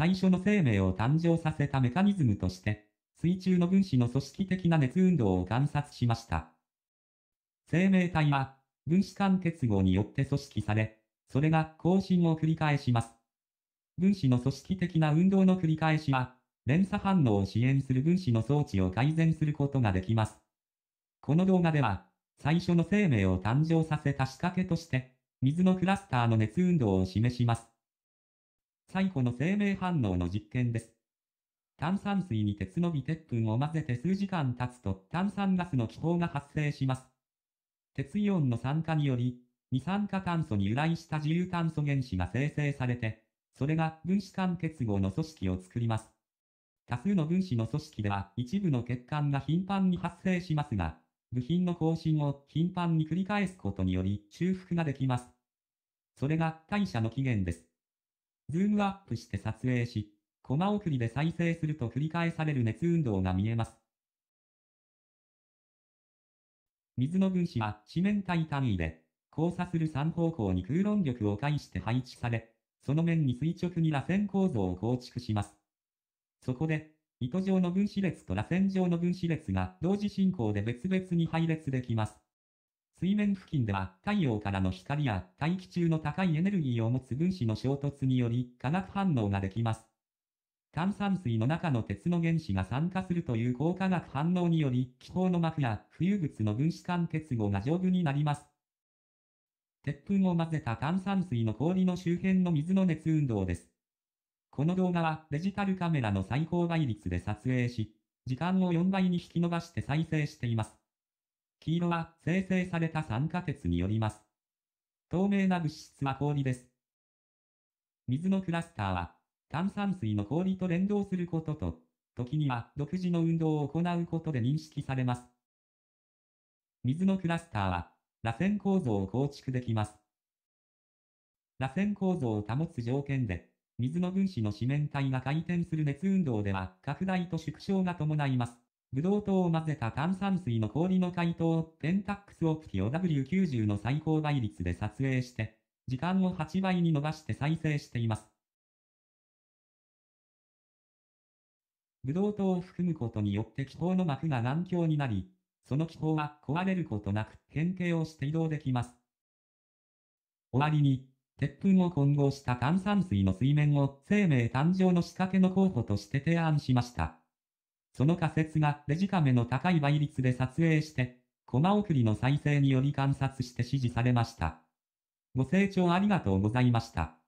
最初の生命を誕生させたメカニズムとして、水中の分子の組織的な熱運動を観察しました。生命体は、分子間結合によって組織され、それが更新を繰り返します。分子の組織的な運動の繰り返しは、連鎖反応を支援する分子の装置を改善することができます。この動画では、最初の生命を誕生させた仕掛けとして、水のクラスターの熱運動を示します。最後の生命反応の実験です。炭酸水に鉄の微鉄粉を混ぜて数時間経つと炭酸ガスの気泡が発生します。鉄イオンの酸化により、二酸化炭素に由来した自由炭素原子が生成されて、それが分子間結合の組織を作ります。多数の分子の組織では一部の欠陥が頻繁に発生しますが、部品の更新を頻繁に繰り返すことにより修復ができます。それが代謝の起源です。ズームアップして撮影し、コマ送りで再生すると繰り返される熱運動が見えます。水の分子は四面体単位で、交差する3方向に空論力を介して配置され、その面に垂直に螺旋構造を構築します。そこで、糸状の分子列と螺旋状の分子列が同時進行で別々に配列できます。水面付近では太陽からの光や大気中の高いエネルギーを持つ分子の衝突により化学反応ができます。炭酸水の中の鉄の原子が酸化するという高化学反応により気泡の膜や浮遊物の分子間結合が丈夫になります。鉄粉を混ぜた炭酸水の氷の周辺の水の熱運動です。この動画はデジタルカメラの最高倍率で撮影し、時間を4倍に引き伸ばして再生しています。黄色は生成された酸化鉄によります。透明な物質は氷です。水のクラスターは、炭酸水の氷と連動することと、時には独自の運動を行うことで認識されます。水のクラスターは、螺旋構造を構築できます。螺旋構造を保つ条件で、水の分子の四面体が回転する熱運動では拡大と縮小が伴います。ブドウ糖を混ぜた炭酸水の氷の解凍をペンタックスオプティオ W90 の最高倍率で撮影して、時間を8倍に伸ばして再生しています。ブドウ糖を含むことによって気泡の膜が難境になり、その気泡は壊れることなく変形をして移動できます。終わりに、鉄粉を混合した炭酸水の水面を生命誕生の仕掛けの候補として提案しました。その仮説がデジカメの高い倍率で撮影して、コマ送りの再生により観察して指示されました。ご清聴ありがとうございました。